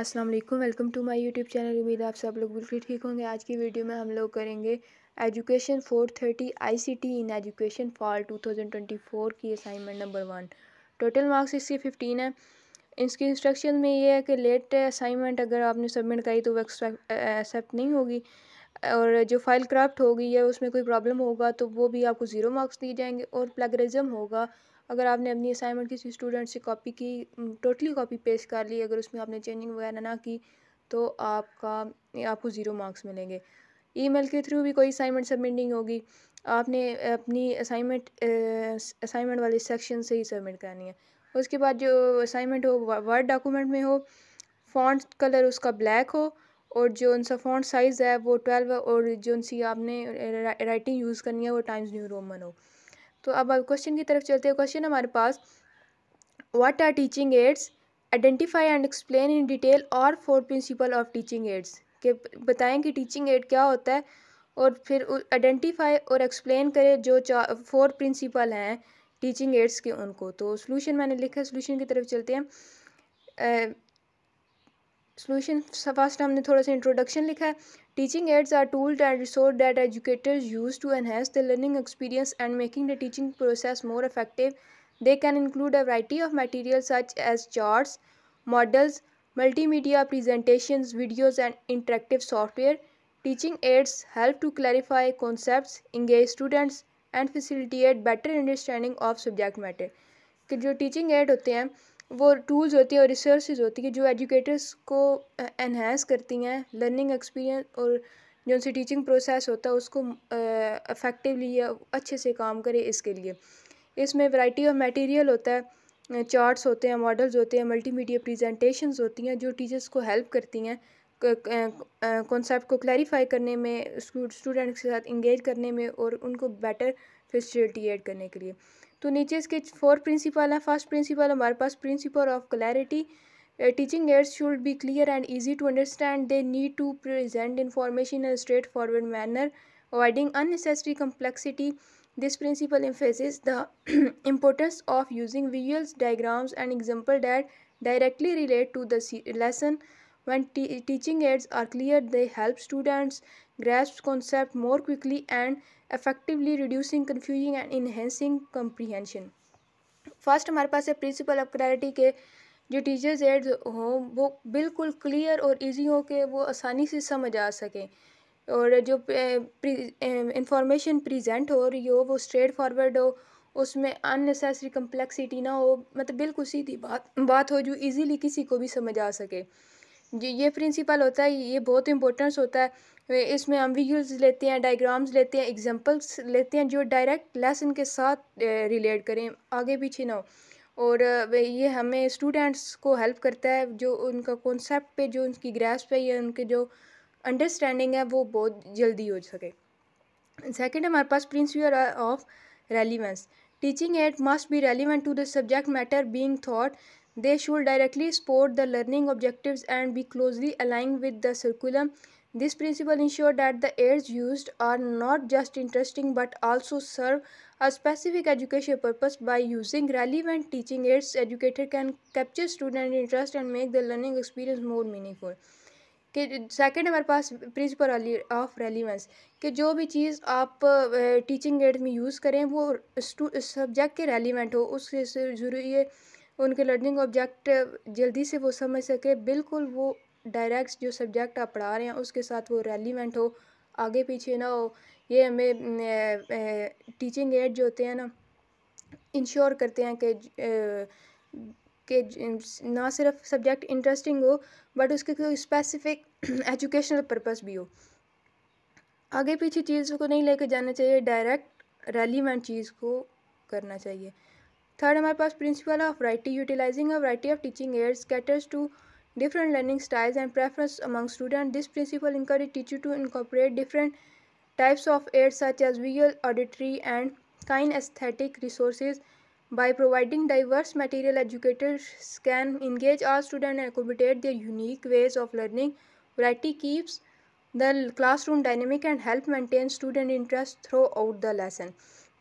अस्सलाम वालेकुम welcome to my YouTube channel उम्मीद आप सब लोग बिल्कुल ठीक होंगे आज की वीडियो में हम लोग करेंगे education 430 ICT in education fall 2024 की assignment number one total marks इसके 15 है इसकी इंस्ट्रक्शन में ये है कि लेट असाइनमेंट अगर आपने सबमिट करी तो वो एक्सेप्ट नहीं होगी और जो फाइल क्राफ्ट होगी या उसमें कोई प्रॉब्लम होगा तो वो भी आपको ज़ीरो मार्क्स दिए जाएंगे और प्लेगरिज्म होगा अगर आपने अपनी असाइनमेंट किसी स्टूडेंट से कॉपी की टोटली कॉपी पेश कर ली अगर उसमें आपने चेंजिंग वगैरह ना की तो आपका आपको ज़ीरो मार्क्स मिलेंगे ईमेल के थ्रू भी कोई असाइनमेंट सबमिट नहीं होगी आपने अपनी असाइनमेंट असाइनमेंट वाले सेक्शन से ही सबमिट करानी है उसके बाद जो असाइनमेंट हो वर्ड डॉक्यूमेंट में हो फॉन्ट कलर उसका ब्लैक हो और जो उनका फॉन्ट साइज़ है वो ट्वेल्व और जो उनकी आपने राइटिंग यूज़ करनी है वो टाइम्स न्यू रोमन हो तो अब क्वेश्चन की तरफ चलते हैं क्वेश्चन हमारे पास what are teaching aids identify and explain in detail और four principle of teaching aids के बताएं कि टीचिंग एड क्या होता है और फिर आइडेंटिफाई और एक्सप्लेन करें जो फोर प्रिंसिपल हैं टीचिंग एड्स के उनको तो सोल्यूशन मैंने लिखा है सोल्यूशन की तरफ चलते हैं सोल्यूशन फर्स्ट हमने थोड़ा सा इंट्रोडक्शन लिखा है teaching aids are tool and resource that educators use to enhance the learning experience and making the teaching process more effective they can include a variety of material such as chart models multimedia presentation videos and interactive software teaching aids help to clarify concept engage students and facilitate better understanding of subject matter कि जो teaching add होते हैं वो tools होती है और resource होती है जो एजुकेटर्स को एनहेंस करती हैं लर्निंग एक्सपीरियंस और जो उनसे टीचिंग प्रोसेस होता है उसको अफेक्टिवली या अच्छे से काम करे इसके लिए इसमें वैरायटी ऑफ मटेरियल होता है चार्ट्स होते हैं मॉडल्स होते हैं मल्टीमीडिया प्रजेंटेशन होती हैं जो टीचर्स को हेल्प करती हैं कॉन्सेप्ट को क्लैरिफाई करने में स्टूडेंट्स के साथ इंगेज करने में और उनको बेटर एड करने के लिए तो नीचे इसके फोर प्रिंसिपल हैं फर्स्ट प्रिंसिपल हमारे पास principle of clarity teaching aids should be clear and easy to understand they need to present information in straightforward manner avoiding unnecessary complexity this principle emphasis the importance of using visuals diagrams and example that directly relate to the lesson when teaching aids are clear they help students grasps concepts more quickly and effectively reducing confusing and enhancing comprehension first हमारे पास है principal of clarity के जो teachers ads हों वो बिल्कुल clear और easy हो के वो आसानी से समझ आ सकें और जो इंफॉर्मेशन प्रेजेंट हो रही हो वो स्ट्रेट फॉरवर्ड हो उसमें अननेसेसरी कम्प्लेक्सिटी ना हो मतलब बिल्कुल सीधी बात बात हो जो इजीली किसी को भी समझ आ सके ये ये प्रिंसिपल होता है ये बहुत इंपॉर्टेंस होता है इसमें हम वीडियोस लेते हैं डायग्राम्स लेते हैं एग्जांपल्स लेते हैं जो डायरेक्ट लेसन के साथ रिलेट करें आगे पीछे ना हो और ये हमें स्टूडेंट्स को हेल्प करता है जो उनका कॉन्सेप्ट पे जो उनकी ग्रेस्प है या उनके जो अंडरस्टैंडिंग है वो बहुत जल्दी हो सके सेकेंड हमारे पास principle of relevance teaching aids must be relevant to the subject matter being taught they should directly support the learning objective and be closely aligning with the curriculum this principle ensure that the aids use are not just interesting but also serve a specific education purpose by using relevant teaching aids एजुकेटेड can capture student interest and make the learning experience more meaningful कि second हमारे पास principle of relevance कि जो भी चीज़ आप teaching aid में use करें वो सब्जेक्ट के रेलिवेंट हो उससे जरूरी है उनके लर्निंग ऑब्जेक्ट जल्दी से वो समझ सके बिल्कुल वो डायरेक्ट जो सब्जेक्ट आप पढ़ा रहे हैं उसके साथ वो रेलिवेंट हो आगे पीछे ना हो ये हमें टीचिंग एड जो होते हैं ना इंश्योर करते हैं कि कि ना सिर्फ सब्जेक्ट इंटरेस्टिंग हो बट उसके कोई स्पेसिफिक एजुकेशनल पर्पस भी हो आगे पीछे चीज़ को नहीं लेके जाना चाहिए डायरेक्ट रेलिवेंट चीज़ को करना चाहिए Third, हमारे पास of variety utilizing a variety of teaching aids caters to different learning styles and preferences among students. This principle encourages teachers to incorporate different types of aids such as visual, auditory and kinesthetic resources. By providing diverse material, educators can engage all students and accommodate their unique ways of learning. Variety keeps the classroom dynamic and help maintain student interest throughout the lesson.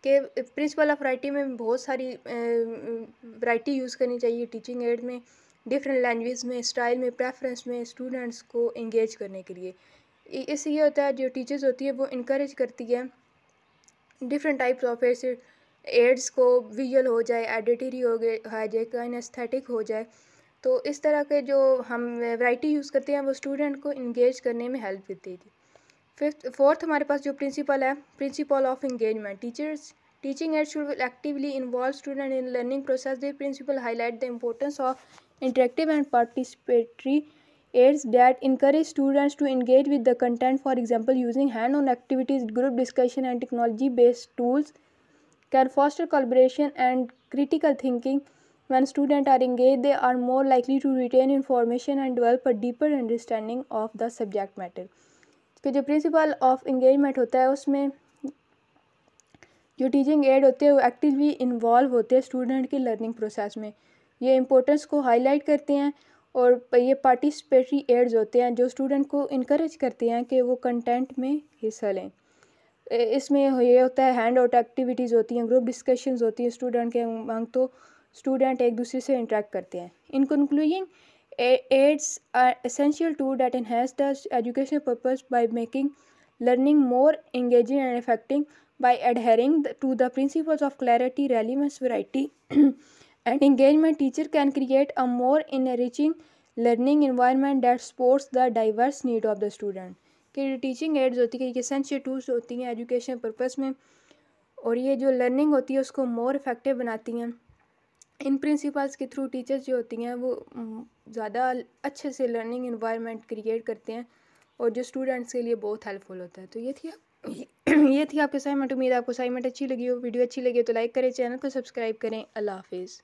के principle of writing में बहुत सारी variety use करनी चाहिए teaching aid में different language में style में preference में स्टूडेंट्स को इंगेज करने के लिए इससे ये होता है जो टीचर्स होती है वो इनक्रेज करती है different types of aids aids को विजुअल हो जाए एडिटरी हो गए हो जाए काइनस्थेटिक हो जाए तो इस तरह के जो हम वैरायटी यूज़ करते हैं वो स्टूडेंट को इंगेज करने में हेल्प देती थी Fifth, fourth, हमारे principal जो principle of engagement. Teachers, teaching aids should actively involve students in learning process the principle highlight the importance of interactive and participatory aids that encourage students to engage with the content for example using hand-on activities group discussion and technology based tools can foster collaboration and critical thinking when students are engaged they are more likely to retain information and develop a deeper understanding of the subject matter कि जो principle of engagement होता है उसमें जो teaching add होते हैं वो actively involve होते हैं स्टूडेंट की लर्निंग प्रोसेस में ये इम्पोर्टेंस को हाईलाइट करते हैं और ये पार्टिसिपेटरी एड्स होते हैं जो स्टूडेंट को इनक्रेज करते हैं कि वो कंटेंट में हिस्सा लें इसमें ये होता है हैंड आउट एक्टिविटीज़ होती हैं ग्रुप डिस्कशंस होती हैं स्टूडेंट के मांग तो स्टूडेंट एक दूसरे से इंटरेक्ट करते हैं in concluding aids are essential tools that enhance the educational purpose by making learning more engaging and affecting by adhering to the principles of clarity relevance variety and engagement teacher can create a more enriching learning environment that supports the diverse need of the student कि teaching aids होती है ये essential tools होती हैं education purpose में और ये जो लर्निंग होती है उसको मोर इफेक्टिव बनाती हैं इन प्रिंसिपल्स के थ्रू टीचर्स जो होती हैं वो ज़्यादा अच्छे से लर्निंग इन्वायरमेंट क्रिएट करते हैं और जो स्टूडेंट्स के लिए बहुत हेल्पफुल होता है तो ये थी आप ये थी आपकी असाइनमेंट उम्मीद आपको असाइनमेंट अच्छी लगी हो वीडियो अच्छी लगी हो तो लाइक करें चैनल को सब्सक्राइब करें अल्लाह हाफिज़